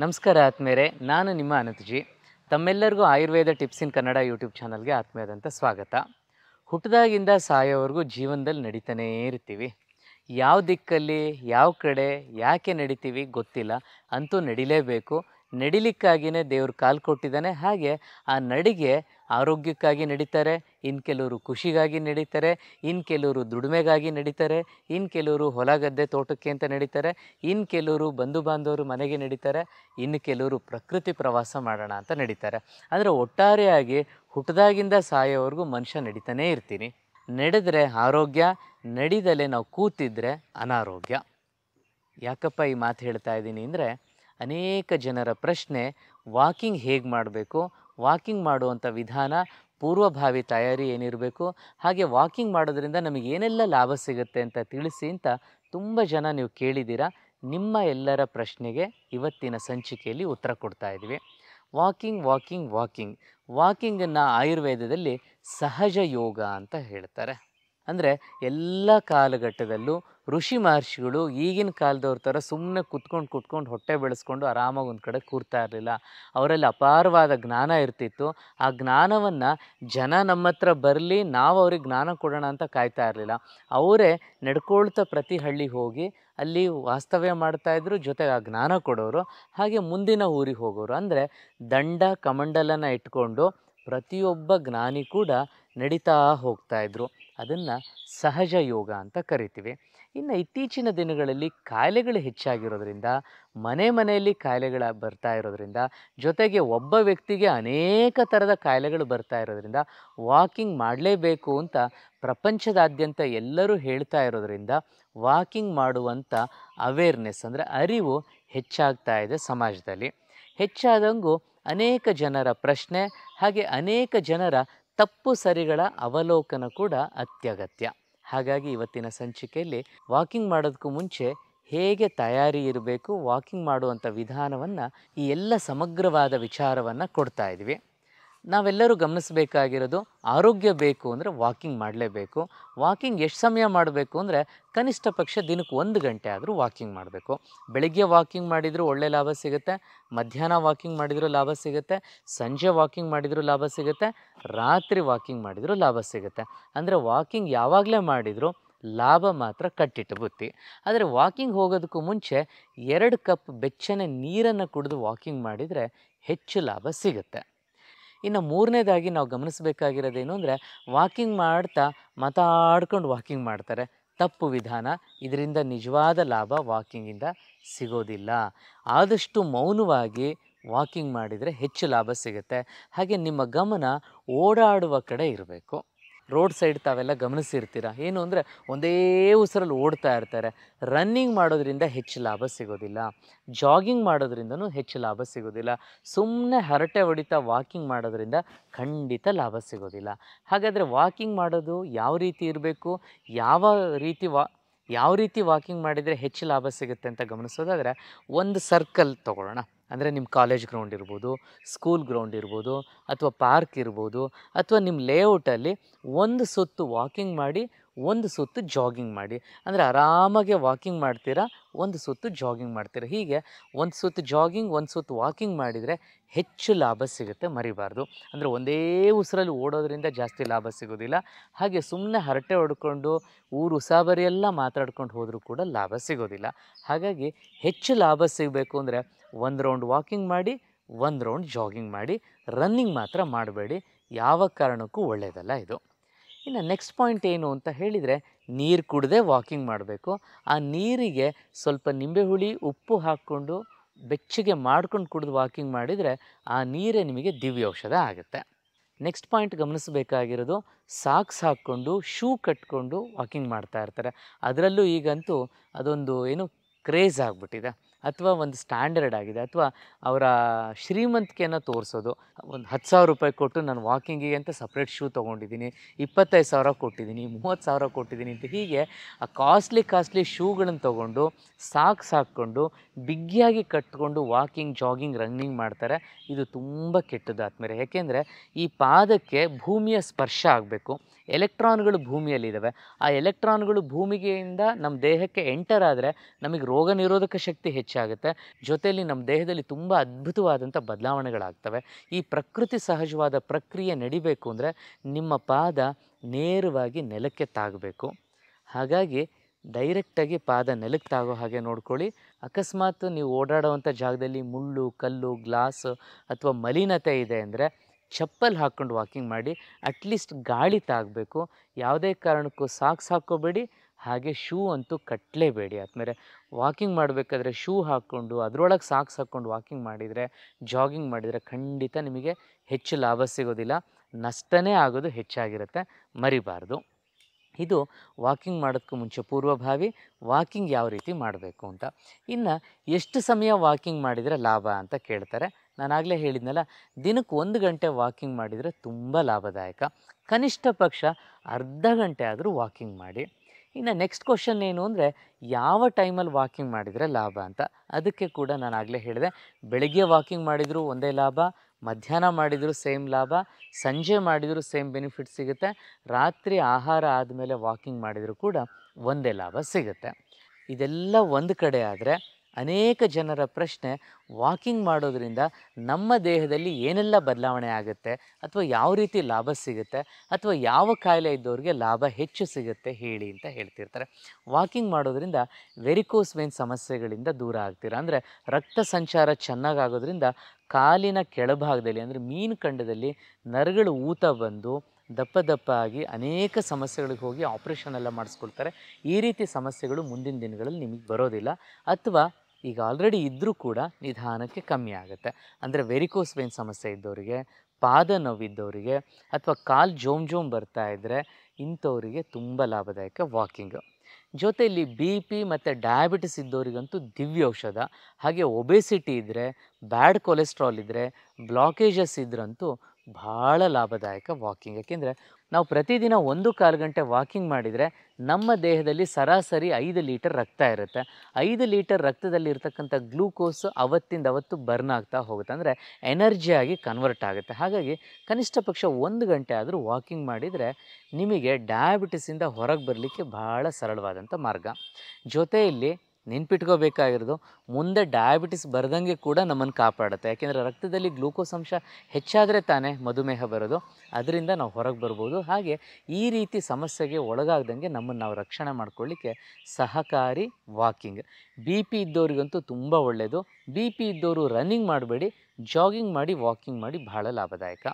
ನಮಸ್ಕಾರ ಆತ್ಮೇರೆ ನಾನು ನಿಮ್ಮ ಅನಂತಜಿ ತಮ್ಮೆಲ್ಲರಿಗೂ Ayurveda tips in Kannada YouTube ಚಾನಲ್ಗೆ ಆತ್ಮೀಯದಂಥ ಸ್ವಾಗತ ಹುಟ್ಟದಾಗಿಂದ ಸಾಯೋವರೆಗೂ ಜೀವನದಲ್ಲಿ ನಡೀತಾನೇ ಇರ್ತೀವಿ ಯಾವ ದಿಕ್ಕಲ್ಲಿ ಯಾವ ಕಡೆ ಯಾಕೆ ನಡೀತೀವಿ ಗೊತ್ತಿಲ್ಲ ಅಂತೂ ನಡಿಲೇಬೇಕು ನಡಿಲಿಕ್ಕಾಗಿಯೇ ದೇವ್ರು ಕಾಲು ಕೊಟ್ಟಿದ್ದಾನೆ ಹಾಗೆ ಆ ನಡಿಗೆ ಆರೋಗ್ಯಕ್ಕಾಗಿ ನಡೀತಾರೆ ಇನ್ನು ಕೆಲವರು ಖುಷಿಗಾಗಿ ನಡೀತಾರೆ ಇನ್ನು ಕೆಲವರು ದುಡಿಮೆಗಾಗಿ ನಡೀತಾರೆ ಇನ್ನು ಕೆಲವರು ಹೊಲ ಗದ್ದೆ ತೋಟಕ್ಕೆ ಅಂತ ನಡೀತಾರೆ ಇನ್ನು ಕೆಲವರು ಬಂಧು ಬಾಂಧವರು ಮನೆಗೆ ನಡೀತಾರೆ ಇನ್ನು ಕೆಲವರು ಪ್ರಕೃತಿ ಪ್ರವಾಸ ಮಾಡೋಣ ಅಂತ ನಡೀತಾರೆ ಆದರೆ ಒಟ್ಟಾರೆಯಾಗಿ ಹುಟ್ಟದಾಗಿಂದ ಸಾಯೋವರೆಗೂ ಮನುಷ್ಯ ನಡೀತಾನೇ ಇರ್ತೀನಿ ನಡೆದರೆ ಆರೋಗ್ಯ ನಡೀದಲ್ಲೇ ನಾವು ಕೂತಿದ್ರೆ ಅನಾರೋಗ್ಯ ಯಾಕಪ್ಪ ಈ ಮಾತು ಹೇಳ್ತಾ ಇದ್ದೀನಿ ಅಂದರೆ ಅನೇಕ ಜನರ ಪ್ರಶ್ನೆ ವಾಕಿಂಗ್ ಹೇಗೆ ಮಾಡಬೇಕು ವಾಕಿಂಗ್ ಮಾಡುವಂಥ ವಿಧಾನ ಪೂರ್ವಭಾವಿ ತಯಾರಿ ಏನಿರಬೇಕು ಹಾಗೆ ವಾಕಿಂಗ್ ಮಾಡೋದ್ರಿಂದ ನಮಗೆ ಏನೆಲ್ಲ ಲಾಭ ಸಿಗುತ್ತೆ ಅಂತ ತಿಳಿಸಿ ಅಂತ ತುಂಬ ಜನ ನೀವು ಕೇಳಿದ್ದೀರಾ ನಿಮ್ಮ ಎಲ್ಲರ ಪ್ರಶ್ನೆಗೆ ಇವತ್ತಿನ ಸಂಚಿಕೆಯಲ್ಲಿ ಉತ್ತರ ಕೊಡ್ತಾ ಇದ್ದೀವಿ ವಾಕಿಂಗ್ ವಾಕಿಂಗ್ ವಾಕಿಂಗ್ ವಾಕಿಂಗನ್ನು ಆಯುರ್ವೇದದಲ್ಲಿ ಸಹಜ ಯೋಗ ಅಂತ ಹೇಳ್ತಾರೆ ಅಂದರೆ ಎಲ್ಲ ಕಾಲಘಟ್ಟದಲ್ಲೂ ಋಷಿ ಮಹರ್ಷಿಗಳು ಈಗಿನ ಕಾಲದವ್ರ ಥರ ಸುಮ್ಮನೆ ಕುತ್ಕೊಂಡು ಕುತ್ಕೊಂಡು ಹೊಟ್ಟೆ ಬೆಳೆಸ್ಕೊಂಡು ಆರಾಮಾಗಿ ಒಂದು ಕಡೆ ಕೂರ್ತಾ ಇರಲಿಲ್ಲ ಅವರಲ್ಲಿ ಅಪಾರವಾದ ಜ್ಞಾನ ಇರ್ತಿತ್ತು ಆ ಜ್ಞಾನವನ್ನು ಜನ ನಮ್ಮ ಹತ್ರ ಬರಲಿ ನಾವು ಅವ್ರಿಗೆ ಜ್ಞಾನ ಕೊಡೋಣ ಅಂತ ಕಾಯ್ತಾ ಇರಲಿಲ್ಲ ಅವರೇ ನಡ್ಕೊಳ್ತಾ ಪ್ರತಿ ಹಳ್ಳಿ ಹೋಗಿ ಅಲ್ಲಿ ವಾಸ್ತವ್ಯ ಮಾಡ್ತಾಯಿದ್ರು ಜೊತೆಗೆ ಆ ಜ್ಞಾನ ಕೊಡೋರು ಹಾಗೆ ಮುಂದಿನ ಊರಿಗೆ ಹೋಗೋರು ಅಂದರೆ ದಂಡ ಕಮಂಡಲನ ಇಟ್ಕೊಂಡು ಪ್ರತಿಯೊಬ್ಬ ಜ್ಞಾನಿ ಕೂಡ ನಡೀತಾ ಹೋಗ್ತಾಯಿದ್ರು ಅದನ್ನು ಸಹಜ ಯೋಗ ಅಂತ ಕರಿತೀವಿ ಇನ್ನು ಇತ್ತೀಚಿನ ದಿನಗಳಲ್ಲಿ ಕಾಯಿಲೆಗಳು ಹೆಚ್ಚಾಗಿರೋದ್ರಿಂದ ಮನೆ ಮನೆಯಲ್ಲಿ ಕಾಯಿಲೆಗಳ ಬರ್ತಾ ಇರೋದ್ರಿಂದ ಜೊತೆಗೆ ಒಬ್ಬ ವ್ಯಕ್ತಿಗೆ ಅನೇಕ ಥರದ ಕಾಯಿಲೆಗಳು ಬರ್ತಾ ಇರೋದ್ರಿಂದ ವಾಕಿಂಗ್ ಮಾಡಲೇಬೇಕು ಅಂತ ಪ್ರಪಂಚದಾದ್ಯಂತ ಎಲ್ಲರೂ ಹೇಳ್ತಾ ಇರೋದ್ರಿಂದ ವಾಕಿಂಗ್ ಮಾಡುವಂಥ ಅವೇರ್ನೆಸ್ ಅಂದರೆ ಅರಿವು ಹೆಚ್ಚಾಗ್ತಾ ಇದೆ ಸಮಾಜದಲ್ಲಿ ಹೆಚ್ಚಾದಂಗೂ ಅನೇಕ ಜನರ ಪ್ರಶ್ನೆ ಹಾಗೆ ಅನೇಕ ಜನರ ತಪ್ಪು ಸರಿಗಳ ಅವಲೋಕನ ಕೂಡ ಅತ್ಯಗತ್ಯ ಹಾಗಾಗಿ ಇವತ್ತಿನ ಸಂಚಿಕೆಯಲ್ಲಿ ವಾಕಿಂಗ್ ಮಾಡೋದಕ್ಕೂ ಮುಂಚೆ ಹೇಗೆ ತಯಾರಿ ಇರಬೇಕು ವಾಕಿಂಗ್ ಮಾಡುವಂಥ ವಿಧಾನವನ್ನು ಈ ಎಲ್ಲ ಸಮಗ್ರವಾದ ವಿಚಾರವನ್ನು ಕೊಡ್ತಾ ಇದ್ವಿ ನಾವೆಲ್ಲರೂ ಗಮನಿಸಬೇಕಾಗಿರೋದು ಆರೋಗ್ಯ ಬೇಕು ಅಂದರೆ ವಾಕಿಂಗ್ ಮಾಡಲೇಬೇಕು ವಾಕಿಂಗ್ ಎಷ್ಟು ಸಮಯ ಮಾಡಬೇಕು ಅಂದರೆ ಕನಿಷ್ಠ ಪಕ್ಷ ದಿನಕ್ಕೆ ಒಂದು ಗಂಟೆ ಆದರೂ ವಾಕಿಂಗ್ ಮಾಡಬೇಕು ಬೆಳಗ್ಗೆ ವಾಕಿಂಗ್ ಮಾಡಿದರೂ ಒಳ್ಳೆ ಲಾಭ ಸಿಗುತ್ತೆ ಮಧ್ಯಾಹ್ನ ವಾಕಿಂಗ್ ಮಾಡಿದರೂ ಲಾಭ ಸಿಗುತ್ತೆ ಸಂಜೆ ವಾಕಿಂಗ್ ಮಾಡಿದರೂ ಲಾಭ ಸಿಗುತ್ತೆ ರಾತ್ರಿ ವಾಕಿಂಗ್ ಮಾಡಿದರೂ ಲಾಭ ಸಿಗುತ್ತೆ ಅಂದರೆ ವಾಕಿಂಗ್ ಯಾವಾಗಲೇ ಮಾಡಿದರೂ ಲಾಭ ಮಾತ್ರ ಕಟ್ಟಿಟ್ಟು ಬುತ್ತಿ ಆದರೆ ವಾಕಿಂಗ್ ಹೋಗೋದಕ್ಕೂ ಮುಂಚೆ ಎರಡು ಕಪ್ ಬೆಚ್ಚನೆ ನೀರನ್ನು ಕುಡಿದು ವಾಕಿಂಗ್ ಮಾಡಿದರೆ ಹೆಚ್ಚು ಲಾಭ ಸಿಗುತ್ತೆ ಇನ್ನು ಮೂರನೇದಾಗಿ ನಾವು ಗಮನಿಸಬೇಕಾಗಿರೋದೇನು ಅಂದರೆ ವಾಕಿಂಗ್ ಮಾಡ್ತಾ ಮಾತಾಡ್ಕೊಂಡು ವಾಕಿಂಗ್ ಮಾಡ್ತಾರೆ ತಪ್ಪು ವಿಧಾನ ಇದರಿಂದ ನಿಜವಾದ ಲಾಭ ವಾಕಿಂಗಿಂದ ಸಿಗೋದಿಲ್ಲ ಆದಷ್ಟು ಮೌನವಾಗಿ ವಾಕಿಂಗ್ ಮಾಡಿದರೆ ಹೆಚ್ಚು ಲಾಭ ಸಿಗುತ್ತೆ ಹಾಗೆ ನಿಮ್ಮ ಗಮನ ಓಡಾಡುವ ಕಡೆ ಇರಬೇಕು ರೋಡ್ ಸೈಡ್ ತಾವೆಲ್ಲ ಗಮನಿಸಿರ್ತೀರ ಏನು ಅಂದರೆ ಒಂದೇ ಉಸಿರಲ್ಲಿ ಓಡ್ತಾ ಇರ್ತಾರೆ ರನ್ನಿಂಗ್ ಮಾಡೋದ್ರಿಂದ ಹೆಚ್ಚು ಲಾಭ ಸಿಗೋದಿಲ್ಲ ಜಾಗಿಂಗ್ ಮಾಡೋದ್ರಿಂದ ಹೆಚ್ಚು ಲಾಭ ಸಿಗೋದಿಲ್ಲ ಸುಮ್ಮನೆ ಹರಟೆ ಹೊಡಿತಾ ವಾಕಿಂಗ್ ಮಾಡೋದ್ರಿಂದ ಖಂಡಿತ ಲಾಭ ಸಿಗೋದಿಲ್ಲ ಹಾಗಾದರೆ ವಾಕಿಂಗ್ ಮಾಡೋದು ಯಾವ ರೀತಿ ಇರಬೇಕು ಯಾವ ರೀತಿ ವಾ ಯಾವ ರೀತಿ ವಾಕಿಂಗ್ ಮಾಡಿದರೆ ಹೆಚ್ಚು ಲಾಭ ಸಿಗುತ್ತೆ ಅಂತ ಗಮನಿಸೋದಾದರೆ ಒಂದು ಸರ್ಕಲ್ ತಗೊಳ್ಳೋಣ ಅಂದರೆ ನಿಮ್ಮ ಕಾಲೇಜ್ ಗ್ರೌಂಡ್ ಇರ್ಬೋದು ಸ್ಕೂಲ್ ಗ್ರೌಂಡ್ ಇರ್ಬೋದು ಅಥವಾ ಪಾರ್ಕ್ ಇರ್ಬೋದು ಅಥವಾ ನಿಮ್ಮ ಲೇಔಟಲ್ಲಿ ಒಂದು ಸುತ್ತು ವಾಕಿಂಗ್ ಮಾಡಿ ಒಂದು ಸುತ್ತು ಜಾಗಿಂಗ್ ಮಾಡಿ ಅಂದರೆ ಆರಾಮಾಗೆ ವಾಕಿಂಗ್ ಮಾಡ್ತೀರಾ ಒಂದು ಸುತ್ತು ಜಾಗಿಂಗ್ ಮಾಡ್ತೀರಾ ಹೀಗೆ ಒಂದು ಸುತ್ತು ಜಾಗಿಂಗ್ ಒಂದು ಸುತ್ತು ವಾಕಿಂಗ್ ಮಾಡಿದರೆ ಹೆಚ್ಚು ಲಾಭ ಸಿಗುತ್ತೆ ಮರಿಬಾರ್ದು ಅಂದರೆ ಒಂದೇ ಉಸಿರಲ್ಲಿ ಓಡೋದ್ರಿಂದ ಜಾಸ್ತಿ ಲಾಭ ಸಿಗೋದಿಲ್ಲ ಹಾಗೆ ಸುಮ್ಮನೆ ಹರಟೆ ಹೊಡ್ಕೊಂಡು ಊರು ಎಲ್ಲ ಮಾತಾಡ್ಕೊಂಡು ಹೋದರೂ ಕೂಡ ಲಾಭ ಸಿಗೋದಿಲ್ಲ ಹಾಗಾಗಿ ಹೆಚ್ಚು ಲಾಭ ಸಿಗಬೇಕು ಅಂದರೆ ಒಂದು ರೌಂಡ್ ವಾಕಿಂಗ್ ಮಾಡಿ ಒಂದು ರೌಂಡ್ ಜಾಗಿಂಗ್ ಮಾಡಿ ರನ್ನಿಂಗ್ ಮಾತ್ರ ಮಾಡಬೇಡಿ ಯಾವ ಕಾರಣಕ್ಕೂ ಒಳ್ಳೆಯದಲ್ಲ ಇದು ಇನ್ನು ನೆಕ್ಸ್ಟ್ ಪಾಯಿಂಟ್ ಏನು ಅಂತ ಹೇಳಿದರೆ ನೀರು ಕುಡದೆ ವಾಕಿಂಗ್ ಮಾಡಬೇಕು ಆ ನೀರಿಗೆ ಸ್ವಲ್ಪ ನಿಂಬೆ ಹುಳಿ ಉಪ್ಪು ಹಾಕ್ಕೊಂಡು ಬೆಚ್ಚಗೆ ಮಾಡ್ಕೊಂಡು ಕುಡಿದು ವಾಕಿಂಗ್ ಮಾಡಿದರೆ ಆ ನೀರೇ ನಿಮಗೆ ದಿವ್ಯ ಔಷಧ ಆಗುತ್ತೆ ನೆಕ್ಸ್ಟ್ ಪಾಯಿಂಟ್ ಗಮನಿಸಬೇಕಾಗಿರೋದು ಸಾಕ್ಸ್ ಹಾಕ್ಕೊಂಡು ಶೂ ಕಟ್ಕೊಂಡು ವಾಕಿಂಗ್ ಮಾಡ್ತಾ ಇರ್ತಾರೆ ಅದರಲ್ಲೂ ಈಗಂತೂ ಅದೊಂದು ಏನು ಕ್ರೇಜ್ ಆಗಿಬಿಟ್ಟಿದೆ ಅಥವಾ ಒಂದು ಸ್ಟ್ಯಾಂಡರ್ಡ್ ಆಗಿದೆ ಅಥವಾ ಅವರ ಶ್ರೀಮಂತಿಕೆಯನ್ನು ತೋರಿಸೋದು ಒಂದು ಹತ್ತು ಸಾವಿರ ರೂಪಾಯಿ ಕೊಟ್ಟು ನಾನು ವಾಕಿಂಗಿಗೆ ಅಂತ ಸಪ್ರೇಟ್ ಶೂ ತೊಗೊಂಡಿದ್ದೀನಿ ಇಪ್ಪತ್ತೈದು ಸಾವಿರ ಕೊಟ್ಟಿದ್ದೀನಿ ಮೂವತ್ತು ಸಾವಿರ ಕೊಟ್ಟಿದ್ದೀನಿ ಅಂತ ಹೀಗೆ ಆ ಕಾಸ್ಟ್ಲಿ ಕಾಸ್ಟ್ಲಿ ಶೂಗಳನ್ನು ತೊಗೊಂಡು ಸಾಕ್ಸ್ ಹಾಕ್ಕೊಂಡು ಬಿಗ್ಗಿಯಾಗಿ ಕಟ್ಕೊಂಡು ವಾಕಿಂಗ್ ಜಾಗಿಂಗ್ ರನ್ನಿಂಗ್ ಮಾಡ್ತಾರೆ ಇದು ತುಂಬ ಕೆಟ್ಟದ್ದು ಆತ್ಮೇಲೆ ಯಾಕೆಂದರೆ ಈ ಪಾದಕ್ಕೆ ಭೂಮಿಯ ಸ್ಪರ್ಶ ಆಗಬೇಕು ಎಲೆಕ್ಟ್ರಾನ್ಗಳು ಭೂಮಿಯಲ್ಲಿದ್ದಾವೆ ಆ ಎಲೆಕ್ಟ್ರಾನ್ಗಳು ಭೂಮಿಗೆಯಿಂದ ನಮ್ಮ ದೇಹಕ್ಕೆ ಎಂಟರ್ ಆದರೆ ನಮಗೆ ರೋಗ ನಿರೋಧಕ ಶಕ್ತಿ ಹೆಚ್ಚು ಹೆಚ್ಚಾಗುತ್ತೆ ಜೊತೆಯಲ್ಲಿ ನಮ್ಮ ದೇಹದಲ್ಲಿ ತುಂಬ ಅದ್ಭುತವಾದಂಥ ಬದಲಾವಣೆಗಳಾಗ್ತವೆ ಈ ಪ್ರಕೃತಿ ಸಹಜವಾದ ಪ್ರಕ್ರಿಯೆ ನಡಿಬೇಕು ಅಂದರೆ ನಿಮ್ಮ ಪಾದ ನೇರವಾಗಿ ನೆಲಕ್ಕೆ ತಾಗಬೇಕು ಹಾಗಾಗಿ ಡೈರೆಕ್ಟಾಗಿ ಪಾದ ನೆಲಕ್ಕೆ ತಾಗೋ ಹಾಗೆ ನೋಡ್ಕೊಳ್ಳಿ ಅಕಸ್ಮಾತ್ ನೀವು ಓಡಾಡುವಂಥ ಜಾಗದಲ್ಲಿ ಮುಳ್ಳು ಕಲ್ಲು ಗ್ಲಾಸ್ ಅಥವಾ ಮಲಿನತೆ ಇದೆ ಅಂದರೆ ಚಪ್ಪಲ್ ಹಾಕ್ಕೊಂಡು ವಾಕಿಂಗ್ ಮಾಡಿ ಅಟ್ಲೀಸ್ಟ್ ಗಾಳಿ ತಾಗಬೇಕು ಯಾವುದೇ ಕಾರಣಕ್ಕೂ ಸಾಕ್ಸ್ ಹಾಕ್ಕೋಬೇಡಿ ಹಾಗೆ ಶೂ ಅಂತೂ ಕಟ್ಟಲೇಬೇಡಿ ಆದಮೇಲೆ ವಾಕಿಂಗ್ ಮಾಡಬೇಕಾದ್ರೆ ಶೂ ಹಾಕ್ಕೊಂಡು ಅದರೊಳಗೆ ಸಾಕ್ಸ್ ಹಾಕ್ಕೊಂಡು ವಾಕಿಂಗ್ ಮಾಡಿದರೆ ಜಾಗಿಂಗ್ ಮಾಡಿದರೆ ಖಂಡಿತ ನಿಮಗೆ ಹೆಚ್ಚು ಲಾಭ ಸಿಗೋದಿಲ್ಲ ನಷ್ಟನೇ ಆಗೋದು ಹೆಚ್ಚಾಗಿರುತ್ತೆ ಮರಿಬಾರ್ದು ಇದು ವಾಕಿಂಗ್ ಮಾಡೋದಕ್ಕೂ ಮುಂಚೆ ಪೂರ್ವಭಾವಿ ವಾಕಿಂಗ್ ಯಾವ ರೀತಿ ಮಾಡಬೇಕು ಅಂತ ಇನ್ನು ಎಷ್ಟು ಸಮಯ ವಾಕಿಂಗ್ ಮಾಡಿದರೆ ಲಾಭ ಅಂತ ಕೇಳ್ತಾರೆ ನಾನಾಗಲೇ ಹೇಳಿದ್ನಲ್ಲ ದಿನಕ್ಕೆ ಒಂದು ಗಂಟೆ ವಾಕಿಂಗ್ ಮಾಡಿದರೆ ತುಂಬ ಲಾಭದಾಯಕ ಕನಿಷ್ಠ ಪಕ್ಷ ಅರ್ಧ ಗಂಟೆ ಆದರೂ ವಾಕಿಂಗ್ ಮಾಡಿ ಇನ್ನು ನೆಕ್ಸ್ಟ್ ಕ್ವಶನ್ ಏನು ಅಂದರೆ ಯಾವ ಟೈಮಲ್ಲಿ ವಾಕಿಂಗ್ ಮಾಡಿದರೆ ಲಾಭ ಅಂತ ಅದಕ್ಕೆ ಕೂಡ ನಾನು ಆಗಲೇ ಹೇಳಿದೆ ಬೆಳಿಗ್ಗೆ ವಾಕಿಂಗ್ ಮಾಡಿದರೂ ಒಂದೇ ಲಾಭ ಮಧ್ಯಾಹ್ನ ಮಾಡಿದರೂ ಸೇಮ್ ಲಾಭ ಸಂಜೆ ಮಾಡಿದರೂ ಸೇಮ್ ಬೆನಿಫಿಟ್ ಸಿಗುತ್ತೆ ರಾತ್ರಿ ಆಹಾರ ಆದಮೇಲೆ ವಾಕಿಂಗ್ ಮಾಡಿದರೂ ಕೂಡ ಒಂದೇ ಲಾಭ ಸಿಗುತ್ತೆ ಇದೆಲ್ಲ ಒಂದು ಕಡೆ ಆದರೆ ಅನೇಕ ಜನರ ಪ್ರಶ್ನೆ ವಾಕಿಂಗ್ ಮಾಡೋದರಿಂದ ನಮ್ಮ ದೇಹದಲ್ಲಿ ಏನೆಲ್ಲ ಬದಲಾವಣೆ ಆಗುತ್ತೆ ಅಥವಾ ಯಾವ ರೀತಿ ಲಾಭ ಸಿಗುತ್ತೆ ಅಥವಾ ಯಾವ ಕಾಯಿಲೆ ಇದ್ದವ್ರಿಗೆ ಲಾಭ ಹೆಚ್ಚು ಸಿಗುತ್ತೆ ಹೇಳಿ ಅಂತ ಹೇಳ್ತಿರ್ತಾರೆ ವಾಕಿಂಗ್ ಮಾಡೋದರಿಂದ ವೆರಿಕೋಸ್ ವೇನ್ ಸಮಸ್ಯೆಗಳಿಂದ ದೂರ ಆಗ್ತೀರ ಅಂದರೆ ರಕ್ತ ಸಂಚಾರ ಚೆನ್ನಾಗಾಗೋದ್ರಿಂದ ಕಾಲಿನ ಕೆಳಭಾಗದಲ್ಲಿ ಅಂದರೆ ಮೀನು ಕಂಡದಲ್ಲಿ ನರಗಳು ಊತ ಬಂದು ದಪ್ಪ ದಪ್ಪ ಆಗಿ ಅನೇಕ ಸಮಸ್ಯೆಗಳಿಗೆ ಹೋಗಿ ಆಪ್ರೇಷನ್ ಎಲ್ಲ ಮಾಡಿಸ್ಕೊಳ್ತಾರೆ ಈ ರೀತಿ ಸಮಸ್ಯೆಗಳು ಮುಂದಿನ ದಿನಗಳಲ್ಲಿ ನಿಮಗೆ ಬರೋದಿಲ್ಲ ಅಥವಾ ಈಗ ಆಲ್ರೆಡಿ ಇದ್ದರೂ ಕೂಡ ನಿಧಾನಕ್ಕೆ ಕಮ್ಮಿ ಆಗುತ್ತೆ ಅಂದರೆ ವೆರಿಕೋಸ್ ವೇನ್ ಸಮಸ್ಯೆ ಇದ್ದವರಿಗೆ ಪಾದ ನೋವಿದ್ದವರಿಗೆ ಅಥವಾ ಕಾಲು ಜೋಮ್ ಜೋಮ್ ಬರ್ತಾ ಇದ್ದರೆ ಇಂಥವರಿಗೆ ತುಂಬ ಲಾಭದಾಯಕ ವಾಕಿಂಗು ಜೊತೆಯಲ್ಲಿ ಬಿ ಪಿ ಮತ್ತು ಡಯಾಬಿಟಿಸ್ ಇದ್ದವರಿಗಂತೂ ದಿವ್ಯ ಔಷಧ ಹಾಗೆ ಒಬೆಸಿಟಿ ಇದ್ದರೆ ಬ್ಯಾಡ್ ಕೊಲೆಸ್ಟ್ರಾಲ್ ಇದ್ದರೆ ಬ್ಲಾಕೇಜಸ್ ಇದ್ರಂತೂ ಭಾಳ ಲಾಭದಾಯಕ ವಾಕಿಂಗ್ ಯಾಕೆಂದರೆ ನಾವು ಪ್ರತಿದಿನ ಒಂದು ಕಾಲು ಗಂಟೆ ವಾಕಿಂಗ್ ಮಾಡಿದರೆ ನಮ್ಮ ದೇಹದಲ್ಲಿ ಸರಾಸರಿ ಐದು ಲೀಟರ್ ರಕ್ತ ಇರುತ್ತೆ ಐದು ಲೀಟರ್ ರಕ್ತದಲ್ಲಿ ಇರ್ತಕ್ಕಂಥ ಗ್ಲೂಕೋಸ್ ಅವತ್ತಿಂದ ಅವತ್ತು ಬರ್ನ್ ಆಗ್ತಾ ಹೋಗುತ್ತೆ ಅಂದರೆ ಎನರ್ಜಿಯಾಗಿ ಕನ್ವರ್ಟ್ ಆಗುತ್ತೆ ಹಾಗಾಗಿ ಕನಿಷ್ಠ ಪಕ್ಷ ಒಂದು ಗಂಟೆ ಆದರೂ ವಾಕಿಂಗ್ ಮಾಡಿದರೆ ನಿಮಗೆ ಡಯಾಬಿಟಿಸಿಂದ ಹೊರಗೆ ಬರಲಿಕ್ಕೆ ಬಹಳ ಸರಳವಾದಂಥ ಮಾರ್ಗ ಜೊತೆಯಲ್ಲಿ ನೆನ್ಪಿಟ್ಕೋಬೇಕಾಗಿರೋದು ಮುಂದೆ ಡಯಾಬಿಟಿಸ್ ಬರದಂಗೆ ಕೂಡ ನಮ್ಮನ್ನು ಕಾಪಾಡುತ್ತೆ ಯಾಕೆಂದರೆ ರಕ್ತದಲ್ಲಿ ಗ್ಲೂಕೋಸ್ ಅಂಶ ಹೆಚ್ಚಾದರೆ ತಾನೇ ಮಧುಮೇಹ ಬರೋದು ಅದರಿಂದ ನಾವು ಹೊರಗೆ ಬರ್ಬೋದು ಹಾಗೆ ಈ ರೀತಿ ಸಮಸ್ಯೆಗೆ ಒಳಗಾಗ್ದಂಗೆ ನಮ್ಮನ್ನು ನಾವು ರಕ್ಷಣೆ ಮಾಡ್ಕೊಳ್ಳಿಕ್ಕೆ ಸಹಕಾರಿ ವಾಕಿಂಗ್ ಬಿ ಪಿ ಇದ್ದವ್ರಿಗಂತೂ ತುಂಬ ಒಳ್ಳೆಯದು ಬಿ ಪಿ ಇದ್ದವರು ರನ್ನಿಂಗ್ ಮಾಡಬೇಡಿ ಜಾಗಿಂಗ್ ಮಾಡಿ ವಾಕಿಂಗ್ ಮಾಡಿ ಭಾಳ ಲಾಭದಾಯಕ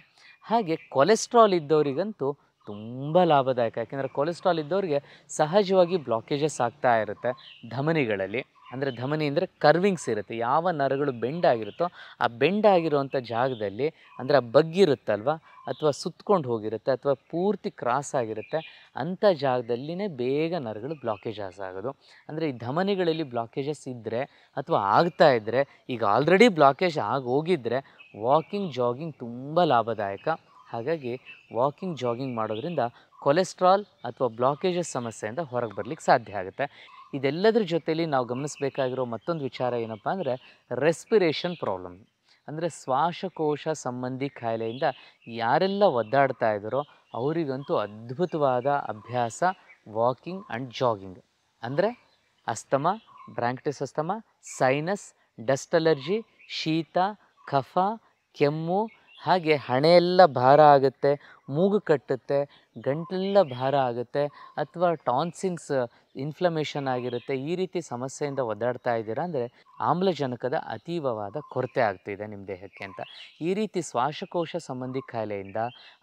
ಹಾಗೆ ಕೊಲೆಸ್ಟ್ರಾಲ್ ಇದ್ದವರಿಗಂತೂ ತುಂಬ ಲಾಭದಾಯಕ ಯಾಕೆಂದರೆ ಕೊಲೆಸ್ಟ್ರಾಲ್ ಇದ್ದವ್ರಿಗೆ ಸಹಜವಾಗಿ ಬ್ಲಾಕೇಜಸ್ ಆಗ್ತಾ ಇರುತ್ತೆ ಧಮನಿಗಳಲ್ಲಿ ಅಂದರೆ ಧಮನಿ ಅಂದರೆ ಕರ್ವಿಂಗ್ಸ್ ಇರುತ್ತೆ ಯಾವ ನರಗಳು ಬೆಂಡ್ ಆಗಿರುತ್ತೋ ಆ ಬೆಂಡ್ ಆಗಿರುವಂಥ ಜಾಗದಲ್ಲಿ ಅಂದರೆ ಆ ಬಗ್ಗಿರುತ್ತಲ್ವ ಅಥವಾ ಸುತ್ತಕೊಂಡು ಹೋಗಿರುತ್ತೆ ಅಥವಾ ಪೂರ್ತಿ ಕ್ರಾಸ್ ಆಗಿರುತ್ತೆ ಅಂಥ ಜಾಗದಲ್ಲಿನೇ ಬೇಗ ನರಗಳು ಬ್ಲಾಕೇಜಸ್ ಆಗೋದು ಅಂದರೆ ಈ ಧಮನಿಗಳಲ್ಲಿ ಬ್ಲಾಕೇಜಸ್ ಇದ್ದರೆ ಅಥವಾ ಆಗ್ತಾ ಇದ್ದರೆ ಈಗ ಆಲ್ರೆಡಿ ಬ್ಲಾಕೇಜ್ ಆಗಿ ಹೋಗಿದ್ದರೆ ವಾಕಿಂಗ್ ಜಾಗಿಂಗ್ ತುಂಬ ಲಾಭದಾಯಕ ಹಾಗಾಗಿ ವಾಕಿಂಗ್ ಜಾಗಿಂಗ್ ಮಾಡೋದ್ರಿಂದ ಕೊಲೆಸ್ಟ್ರಾಲ್ ಅಥವಾ ಬ್ಲಾಕೇಜಸ್ ಸಮಸ್ಯೆಯಿಂದ ಹೊರಗೆ ಬರಲಿಕ್ಕೆ ಸಾಧ್ಯ ಆಗುತ್ತೆ ಇದೆಲ್ಲದರ ಜೊತೆಯಲ್ಲಿ ನಾವು ಗಮನಿಸಬೇಕಾಗಿರೋ ಮತ್ತೊಂದು ವಿಚಾರ ಏನಪ್ಪ ಅಂದರೆ ರೆಸ್ಪಿರೇಷನ್ ಪ್ರಾಬ್ಲಮ್ ಅಂದರೆ ಶ್ವಾಸಕೋಶ ಸಂಬಂಧಿ ಕಾಯಿಲೆಯಿಂದ ಯಾರೆಲ್ಲ ಒದ್ದಾಡ್ತಾ ಇದ್ದಾರೋ ಅವರಿಗಂತೂ ಅದ್ಭುತವಾದ ಅಭ್ಯಾಸ ವಾಕಿಂಗ್ ಆ್ಯಂಡ್ ಜಾಗಿಂಗ್ ಅಂದರೆ asthma bronchitis asthma sinus dust allergy ಶೀತ ಕಫ ಕೆಮ್ಮು ಹಾಗೆ ಹಣೆಯೆಲ್ಲ ಭಾರ ಆಗುತ್ತೆ ಮೂಗು ಕಟ್ಟುತ್ತೆ ಗಂಟಲೆಲ್ಲ ಭಾರ ಆಗುತ್ತೆ ಅಥವಾ ಟಾನ್ಸಿನ್ಸ್ ಇನ್ಫ್ಲಮೇಷನ್ ಆಗಿರುತ್ತೆ ಈ ರೀತಿ ಸಮಸ್ಯೆಯಿಂದ ಒದ್ದಾಡ್ತಾ ಇದ್ದೀರಾ ಅಂದರೆ ಆಮ್ಲಜನಕದ ಅತೀವವಾದ ಕೊರತೆ ಆಗ್ತಿದೆ ನಿಮ್ಮ ದೇಹಕ್ಕೆ ಅಂತ ಈ ರೀತಿ ಶ್ವಾಸಕೋಶ ಸಂಬಂಧಿ ಕಾಯಿಲೆಯಿಂದ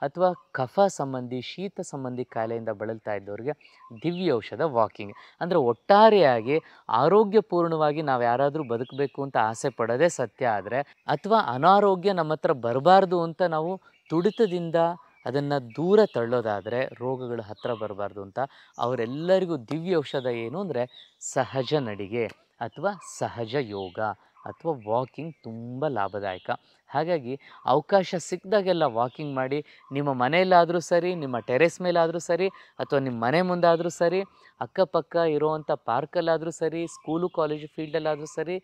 ಅಥವಾ ಕಫ ಸಂಬಂಧಿ ಶೀತ ಸಂಬಂಧಿ ಕಾಯಿಲೆಯಿಂದ ಬಳಲ್ತಾ ಇದ್ದವ್ರಿಗೆ ದಿವ್ಯ ಔಷಧ ವಾಕಿಂಗ್ ಅಂದರೆ ಒಟ್ಟಾರೆಯಾಗಿ ಆರೋಗ್ಯಪೂರ್ಣವಾಗಿ ನಾವು ಯಾರಾದರೂ ಬದುಕಬೇಕು ಅಂತ ಆಸೆ ಪಡೋದೇ ಸತ್ಯ ಆದರೆ ಅಥವಾ ಅನಾರೋಗ್ಯ ನಮ್ಮ ಹತ್ರ ಬರಬಾರ್ದು ಅಂತ ನಾವು ತುಡಿತದಿಂದ ಅದನ್ನು ದೂರ ತಳ್ಳೋದಾದರೆ ರೋಗಗಳು ಹತ್ತಿರ ಬರಬಾರ್ದು ಅಂತ ಅವರೆಲ್ಲರಿಗೂ ದಿವ್ಯ ಔಷಧ ಏನು ಅಂದರೆ ಸಹಜ ನಡಿಗೆ ಅಥವಾ ಸಹಜ ಯೋಗ ಅಥವಾ ವಾಕಿಂಗ್ ತುಂಬ ಲಾಭದಾಯಕ ಹಾಗಾಗಿ ಅವಕಾಶ ಸಿಕ್ಕಿದಾಗೆಲ್ಲ ವಾಕಿಂಗ್ ಮಾಡಿ ನಿಮ್ಮ ಮನೆಯಲ್ಲಾದರೂ ಸರಿ ನಿಮ್ಮ ಟೆರೆಸ್ ಮೇಲಾದರೂ ಸರಿ ಅಥವಾ ನಿಮ್ಮ ಮನೆ ಮುಂದಾದರೂ ಸರಿ ಅಕ್ಕಪಕ್ಕ ಇರೋವಂಥ ಪಾರ್ಕಲ್ಲಾದರೂ ಸರಿ ಸ್ಕೂಲು ಕಾಲೇಜು ಫೀಲ್ಡಲ್ಲಾದರೂ ಸರಿ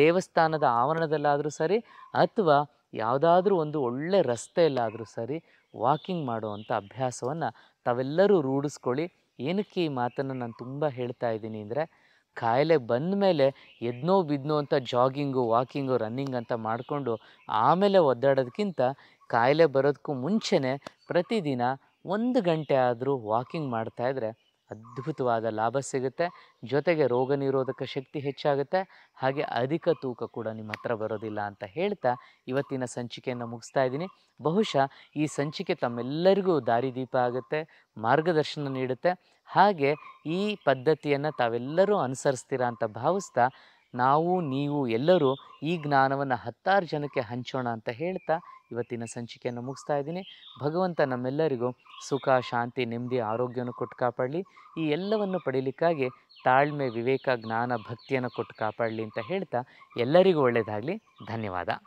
ದೇವಸ್ಥಾನದ ಆವರಣದಲ್ಲಾದರೂ ಸರಿ ಅಥವಾ ಯಾವುದಾದ್ರೂ ಒಂದು ಒಳ್ಳೆ ರಸ್ತೆಯಲ್ಲಾದರೂ ಸರಿ ವಾಕಿಂಗ್ ಮಾಡುವಂಥ ಅಭ್ಯಾಸವನ್ನು ತಾವೆಲ್ಲರೂ ರೂಢಿಸ್ಕೊಳ್ಳಿ ಏನಕ್ಕೆ ಈ ಮಾತನ್ನು ನಾನು ತುಂಬ ಹೇಳ್ತಾ ಇದ್ದೀನಿ ಅಂದರೆ ಕಾಯಿಲೆ ಬಂದ ಮೇಲೆ ಎದ್ನೋ ಬಿದ್ನೋ ಅಂತ ಜಾಗಿಂಗು ವಾಕಿಂಗು ರನ್ನಿಂಗ್ ಅಂತ ಮಾಡಿಕೊಂಡು ಆಮೇಲೆ ಒದ್ದಾಡೋದಕ್ಕಿಂತ ಕಾಯಿಲೆ ಬರೋದಕ್ಕೂ ಮುಂಚೆನೇ ಪ್ರತಿದಿನ ಒಂದು ಗಂಟೆ ಆದರೂ ವಾಕಿಂಗ್ ಮಾಡ್ತಾಯಿದ್ರೆ ಅದ್ಭುತವಾದ ಲಾಭ ಸಿಗುತ್ತೆ ಜೊತೆಗೆ ರೋಗ ನಿರೋಧಕ ಶಕ್ತಿ ಹೆಚ್ಚಾಗುತ್ತೆ ಹಾಗೆ ಅಧಿಕ ತೂಕ ಕೂಡ ನಿಮ್ಮ ಹತ್ರ ಬರೋದಿಲ್ಲ ಅಂತ ಹೇಳ್ತಾ ಇವತ್ತಿನ ಸಂಚಿಕೆಯನ್ನು ಮುಗಿಸ್ತಾ ಇದ್ದೀನಿ ಬಹುಶಃ ಈ ಸಂಚಿಕೆ ತಮ್ಮೆಲ್ಲರಿಗೂ ದಾರಿದೀಪ ಆಗುತ್ತೆ ಮಾರ್ಗದರ್ಶನ ನೀಡುತ್ತೆ ಹಾಗೆ ಈ ಪದ್ಧತಿಯನ್ನು ತಾವೆಲ್ಲರೂ ಅನುಸರಿಸ್ತೀರಾ ಅಂತ ಭಾವಿಸ್ತಾ ನಾವು ನೀವು ಎಲ್ಲರೂ ಈ ಜ್ಞಾನವನ್ನು ಹತ್ತಾರು ಜನಕ್ಕೆ ಹಂಚೋಣ ಅಂತ ಹೇಳ್ತಾ ಇವತ್ತಿನ ಸಂಚಿಕೆಯನ್ನು ಮುಗಿಸ್ತಾ ಇದ್ದೀನಿ ಭಗವಂತ ನಮ್ಮೆಲ್ಲರಿಗೂ ಸುಖ ಶಾಂತಿ ನೆಮ್ಮದಿ ಆರೋಗ್ಯವನ್ನು ಕೊಟ್ಟು ಕಾಪಾಡಲಿ ಈ ಎಲ್ಲವನ್ನು ಪಡೀಲಿಕ್ಕಾಗಿ ತಾಳ್ಮೆ ವಿವೇಕ ಜ್ಞಾನ ಭಕ್ತಿಯನ್ನು ಕೊಟ್ಟು ಕಾಪಾಡಲಿ ಅಂತ ಹೇಳ್ತಾ ಎಲ್ಲರಿಗೂ ಒಳ್ಳೆಯದಾಗಲಿ ಧನ್ಯವಾದ